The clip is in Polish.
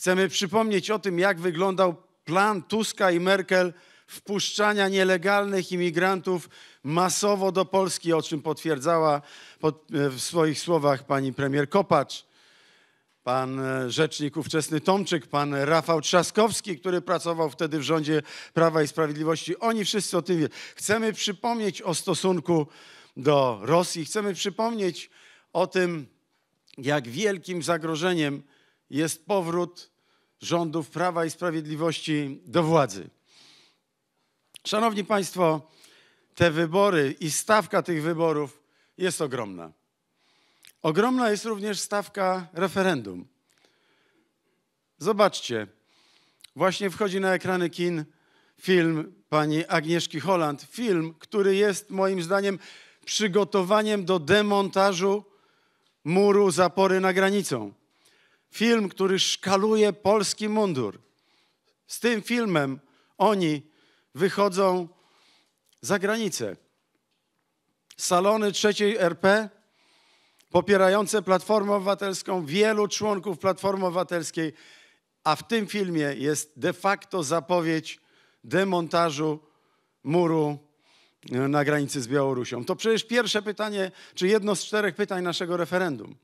Chcemy przypomnieć o tym, jak wyglądał plan Tuska i Merkel wpuszczania nielegalnych imigrantów masowo do Polski, o czym potwierdzała e, w swoich słowach pani premier Kopacz, pan e, rzecznik ówczesny Tomczyk, pan Rafał Trzaskowski, który pracował wtedy w rządzie Prawa i Sprawiedliwości. Oni wszyscy o tym wie. Chcemy przypomnieć o stosunku do Rosji, chcemy przypomnieć o tym, jak wielkim zagrożeniem jest powrót rządów Prawa i Sprawiedliwości do władzy. Szanowni Państwo, te wybory i stawka tych wyborów jest ogromna. Ogromna jest również stawka referendum. Zobaczcie, właśnie wchodzi na ekrany kin film pani Agnieszki Holland. Film, który jest moim zdaniem przygotowaniem do demontażu muru zapory na granicą film, który szkaluje polski mundur. Z tym filmem oni wychodzą za granicę. Salony trzeciej RP popierające Platformę Obywatelską, wielu członków Platformy Obywatelskiej, a w tym filmie jest de facto zapowiedź demontażu muru e, na granicy z Białorusią. To przecież pierwsze pytanie, czy jedno z czterech pytań naszego referendum.